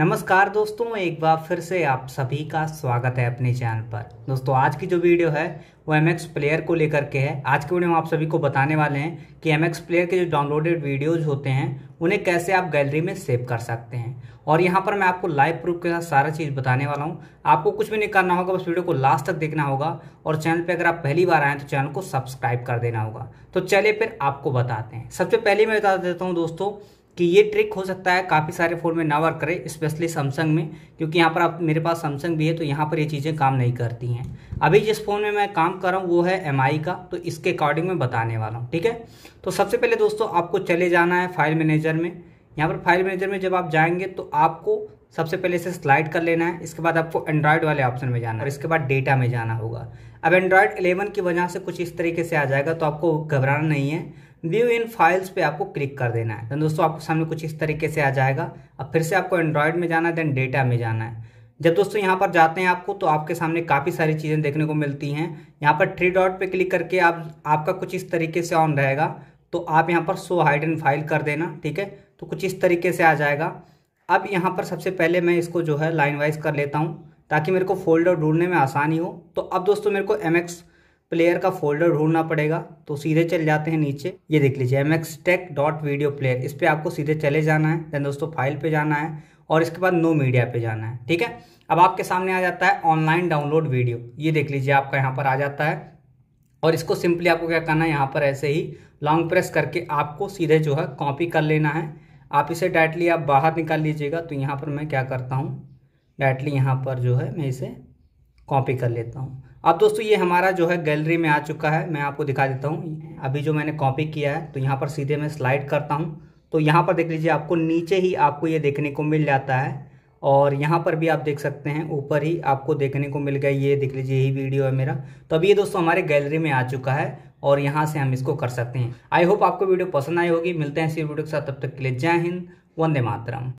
नमस्कार दोस्तों एक बार फिर से आप सभी का स्वागत है अपने चैनल पर दोस्तों आज की जो वीडियो है वो एम एक्स प्लेयर को लेकर के है आज की वीडियो में आप सभी को बताने वाले हैं कि एम एक्स प्लेयर के जो डाउनलोडेड वीडियोज होते हैं उन्हें कैसे आप गैलरी में सेव कर सकते हैं और यहाँ पर मैं आपको लाइव प्रूफ के साथ सारा चीज़ बताने वाला हूँ आपको कुछ भी नहीं करना होगा बस वीडियो को लास्ट तक देखना होगा और चैनल पर अगर आप पहली बार आएँ तो चैनल को सब्सक्राइब कर देना होगा तो चलिए फिर आपको बताते हैं सबसे पहले मैं बता देता हूँ दोस्तों कि ये ट्रिक हो सकता है काफ़ी सारे फ़ोन में ना वर्क करे स्पेशली सैमसंग में क्योंकि यहाँ पर आप मेरे पास सैमसंग भी है तो यहाँ पर ये चीज़ें काम नहीं करती हैं अभी जिस फ़ोन में मैं काम कर रहा हूँ वो है एम का तो इसके अकॉर्डिंग मैं बताने वाला हूँ ठीक है तो सबसे पहले दोस्तों आपको चले जाना है फाइल मैनेजर में यहाँ पर फाइल मैनेजर में जब आप जाएंगे तो आपको सबसे पहले इसे स्लाइड कर लेना है इसके बाद आपको एंड्रॉयड वाले ऑप्शन में जाना है और इसके बाद डेटा में जाना होगा अब एंड्रॉयड 11 की वजह से कुछ इस तरीके से आ जाएगा तो आपको घबराना नहीं है व्यू इन फाइल्स पे आपको क्लिक कर देना है तो दोस्तों आपके सामने कुछ इस तरीके से आ जाएगा अब फिर से आपको एंड्रॉयड में जाना है देन डेटा में जाना है जब दोस्तों यहाँ पर जाते हैं आपको तो आपके सामने काफ़ी सारी चीज़ें देखने को मिलती हैं यहाँ पर थ्री डॉट पर क्लिक करके आप आपका कुछ इस तरीके से ऑन रहेगा तो आप यहाँ पर सो हाइड एंड फाइल कर देना ठीक है तो कुछ इस तरीके से आ जाएगा अब यहाँ पर सबसे पहले मैं इसको जो है लाइन वाइज कर लेता हूँ ताकि मेरे को फोल्डर ढूंढने में आसानी हो तो अब दोस्तों मेरे को एम प्लेयर का फोल्डर ढूंढना पड़ेगा तो सीधे चल जाते हैं नीचे ये देख लीजिए M X tech dot video player इस पर आपको सीधे चले जाना है देन दोस्तों फाइल पे जाना है और इसके बाद नो मीडिया पे जाना है ठीक है अब आपके सामने आ जाता है ऑनलाइन डाउनलोड वीडियो ये देख लीजिए आपका यहाँ पर आ जाता है और इसको सिंपली आपको क्या करना है यहाँ पर ऐसे ही लॉन्ग प्रेस करके आपको सीधे जो है कॉपी कर लेना है आप इसे डायरेक्टली आप बाहर निकाल लीजिएगा तो यहाँ पर मैं क्या करता हूँ डायरेक्टली यहाँ पर जो है मैं इसे कॉपी कर लेता हूँ अब दोस्तों ये हमारा जो है गैलरी में आ चुका है मैं आपको दिखा देता हूँ अभी जो मैंने कॉपी किया है तो यहाँ पर सीधे मैं स्लाइड करता हूँ तो यहाँ पर देख लीजिए आपको नीचे ही आपको ये देखने को मिल जाता है और यहाँ पर भी आप देख सकते हैं ऊपर ही आपको देखने को मिल गया ये देख लीजिए यही वीडियो है मेरा तो अभी ये दोस्तों हमारे गैलरी में आ चुका है और यहाँ से हम इसको कर सकते हैं आई होप आपको वीडियो पसंद आई होगी मिलते हैं इसी वीडियो के साथ तब तक के लिए जय हिंद वंदे मातरम